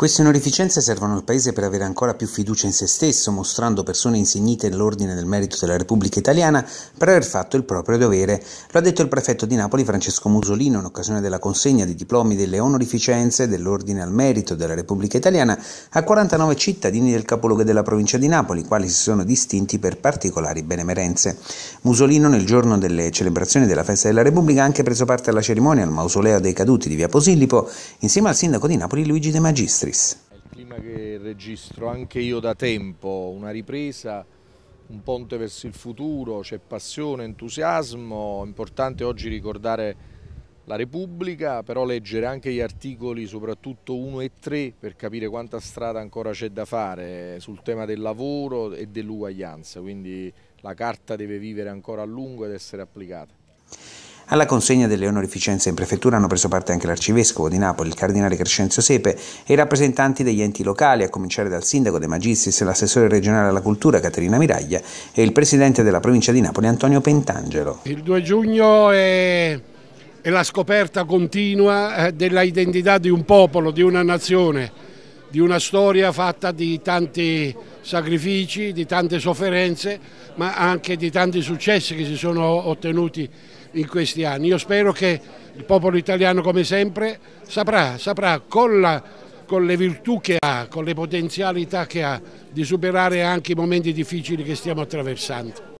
Queste onorificenze servono al Paese per avere ancora più fiducia in se stesso, mostrando persone insignite nell'ordine del merito della Repubblica Italiana per aver fatto il proprio dovere. Lo ha detto il prefetto di Napoli Francesco Musolino in occasione della consegna di diplomi delle onorificenze dell'ordine al merito della Repubblica Italiana a 49 cittadini del capoluogo della provincia di Napoli, quali si sono distinti per particolari benemerenze. Musolino nel giorno delle celebrazioni della festa della Repubblica ha anche preso parte alla cerimonia al mausoleo dei caduti di Via Posillipo insieme al sindaco di Napoli Luigi De Magistri. Chris. il clima che registro anche io da tempo, una ripresa, un ponte verso il futuro, c'è passione, entusiasmo, è importante oggi ricordare la Repubblica, però leggere anche gli articoli, soprattutto 1 e 3, per capire quanta strada ancora c'è da fare sul tema del lavoro e dell'uguaglianza, quindi la carta deve vivere ancora a lungo ed essere applicata. Alla consegna delle onorificenze in prefettura hanno preso parte anche l'arcivescovo di Napoli, il cardinale Crescenzo Sepe e i rappresentanti degli enti locali, a cominciare dal sindaco De Magistris, l'assessore regionale alla cultura Caterina Miraglia e il presidente della provincia di Napoli Antonio Pentangelo. Il 2 giugno è è la scoperta continua eh, dell'identità di un popolo, di una nazione di una storia fatta di tanti sacrifici, di tante sofferenze, ma anche di tanti successi che si sono ottenuti in questi anni. Io spero che il popolo italiano, come sempre, saprà, saprà con, la, con le virtù che ha, con le potenzialità che ha, di superare anche i momenti difficili che stiamo attraversando.